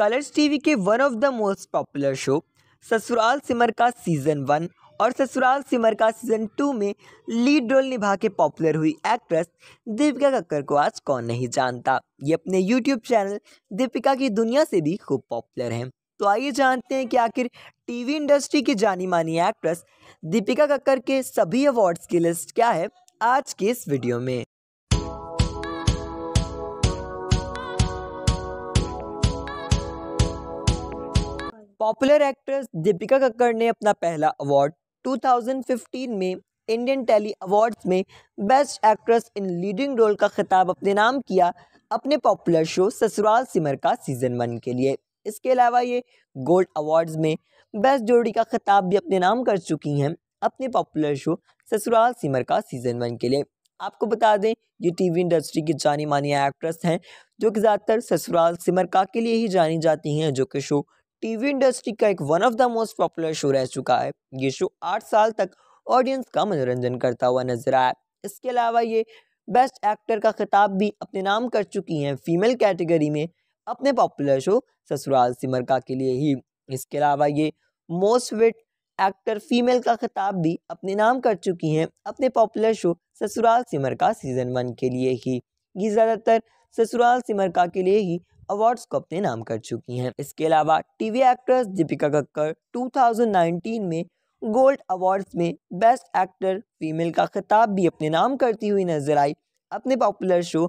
colours TV के one of the most popular show Sasural Simar का season one और ससुराल सिमर का सीज़न टू में लीड रोल निभा के पॉपुलर हुई एक्ट्रेस दीपिका कक्कर को आज कौन नहीं जानता ये अपने यूट्यूब चैनल दीपिका की दुनिया से भी खूब पॉपुलर हैं तो आइए जानते हैं कि आखिर टीवी इंडस्ट्री की जानी मानी एक्ट्रेस दीपिका कक्कर के सभी अवार्ड्स की लिस्ट क्या है आज के इस वीडियो में पॉपुलर एक्ट्रेस दीपिका कक्कड़ ने अपना पहला अवार्ड 2015 में इंडियन टेली अवार्ड्स में best actress in leading role का खिताब अपने नाम किया अपने पॉपुलर शो ससुराल सिमर का सीज़न वन के लिए इसके अलावा ये गोल्ड अवार्ड्स में बेस्ट जोड़ी का खिताब भी अपने नाम कर चुकी हैं अपने पॉपुलर शो ससुराल सिमर का सीज़न वन के लिए आपको बता दें ये टीवी इंडस्ट्री की जानी मानी एक्ट्रेस हैं जो कि ज़्यादातर ससुराल सिमरका के लिए ही जानी जाती हैं जो कि शो टीवी इंडस्ट्री का एक one of the most popular show रह चुका है ये शो आठ साल तक ऑडियंस का मनोरंजन करता हुआ नजर आया इसके अलावा ये बेस्ट एक्टर का खिताब भी अपने नाम कर चुकी हैं फीमेल कैटेगरी में अपने पॉपुलर शो ससुराल सिमरका के लिए ही इसके अलावा ये मोस्ट विट एक्टर फीमेल का खिताब भी अपने नाम कर चुकी हैं अपने पॉपुलर शो ससुराल सिमर का सीज़न वन के लिए ही ये ज़्यादातर ससुराल सिमरका के लिए ही अवार्ड्स को अपने नाम कर चुकी हैं इसके अलावा टीवी एक्ट्रेस दीपिका कक्कर 2019 में गोल्ड अवार्ड्स में बेस्ट एक्टर फीमेल का खिताब भी अपने नाम करती हुई नजर आई अपने पॉपुलर शो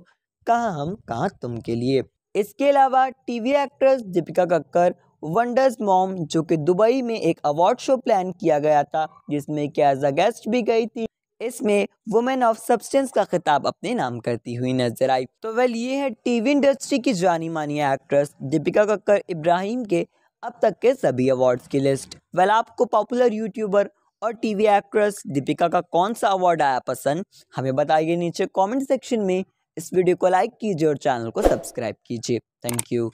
कहाँ हम कहाँ तुम के लिए इसके अलावा TV actress Deepika Kakkar wonders mom जो कि दुबई में एक अवार्ड शो प्लान किया गया था जिसमें कि एज अ गेस्ट भी गई थी इसमें वुमेन ऑफ सब्सटेंस का खिताब अपने नाम करती हुई नजर आई तो वेल ये है टीवी इंडस्ट्री की जानी मानी एक्ट्रेस दीपिका कक्कर इब्राहिम के अब तक के सभी अवार्ड्स की लिस्ट वेल आपको पॉपुलर यूट्यूबर और टीवी एक्ट्रेस दीपिका का कौन सा अवार्ड आया पसंद हमें बताइए नीचे कमेंट सेक्शन में इस वीडियो को लाइक कीजिए और चैनल को सब्सक्राइब कीजिए थैंक यू